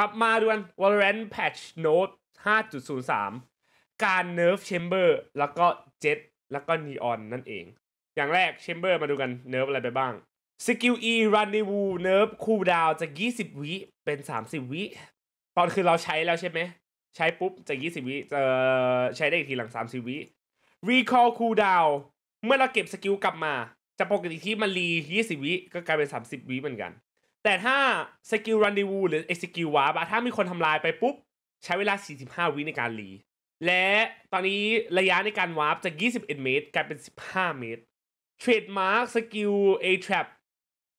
ครับมาดัน Valorant Patch Note 5.03 การ Nerf Chamber แล้วก็ Jet แล้วก็ Neon นั่นเอง อย่างแรก Chamber มาดูกัน Nerf อะไรไปบ้างสกิล E Rendezvous Nerf Cooldown จาก 20 วิเป็น 30 วิตอนคือเราใช้แล้วใช่ไหม ใช้ปุ๊บ จาก 20 วิจะใช้ได้อีกทีหลัง 30 วิ Recall Cooldown เมื่อเราเก็บสกิลกลับมา จะปกติที่มันรี 20 วิก็กลายเป็น 30 วิเหมือนกันแต่ถ้าสกิลรันดีวูหรือเอสกิลวาร์ปถ้ามีคนทำลายไปปุ๊บ ใช้เวลา 45 วิในการรีและตอนนี้ระยะในการวาร์ปจาก 21 เมตรกลายเป็น 15 เมตรเทรดมาร์กสกิล A-Trap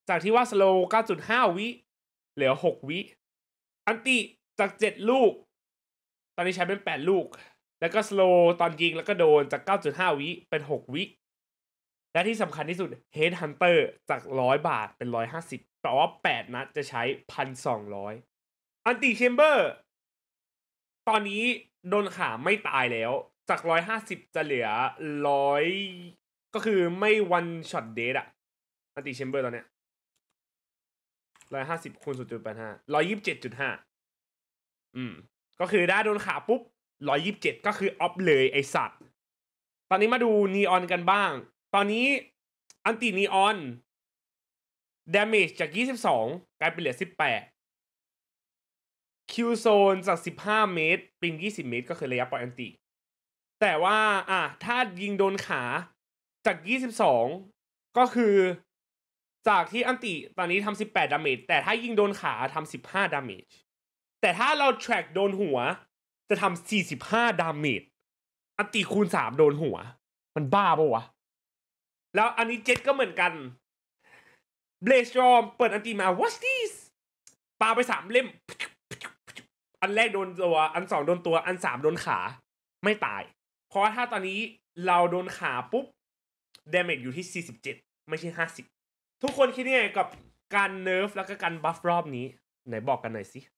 จากที่ว่าสโล9.5 วิเหลือ 6 วิอันติ จาก 7 ลูก ตอนนี้ใช้เป็น 8 ลูก แล้วก็สโลตอนยิงแล้วก็โดนจาก 9.5 วิ เป็น 6 วิและที่สำคัญที่สุดเฮดฮันเตอร์จาก 100 บาทเป็น 150แปลว่าแปดนัดจะใช้พันสองร้อยอันตีเชมเบอร์ ตอนนี้ โดนขาไม่ตายแล้วจากร้อยห้าสิบจะเหลือร้อยก็คือไม่วันช็อตเดทอะอันตีเชมเบอร์ตอนเนี้ยร้อยห้าสิบคูณศูนย์จุดแปดห้าร้อยยิบเจ็ดจุดห้าอืม ก็คือได้โดนขาปุ๊บร้อยยิบเจ็ดก็คือออฟเลยไอสัตว์ ตอนนี้มาดูนีออนกันบ้าง ตอนนี้อันตีนีออนดาเมจจาก 22 กลายเป็นเหลือ18คิวโซนจาก 15 เมตรปิง20 เมตรก็คือระยะปอยอันติ แต่ว่าอ่ะถ้ายิงโดนขาจาก 22 ก็คือ จากที่อันติตอนนี้ทำ18ดาเมจแต่ถ้ายิงโดนขาทำ15ดาเมจแต่ถ้าเราแทร็กโดนหัว จะทำ45ดาเมจอันติคูณ 3 โดนหัว มันบ้าปะวะ แล้วอันนี้เจ็ดก็เหมือนกันเบลชอมเปิดอันตีมา what's this ปาไปสามเล่ม อันแรกโดนตัว อันสองโดนตัว อันสามโดนขา ไม่ตาย เพราะถ้าตอนนี้เราโดนขาปุ๊บเดเมจอยู่ที่ 47 ไม่ใช่ 50 ทุกคนคิดยังไงกับการเนิร์ฟแล้วก็การบัฟรอบนี้ ไหนบอกกันหน่อยสิ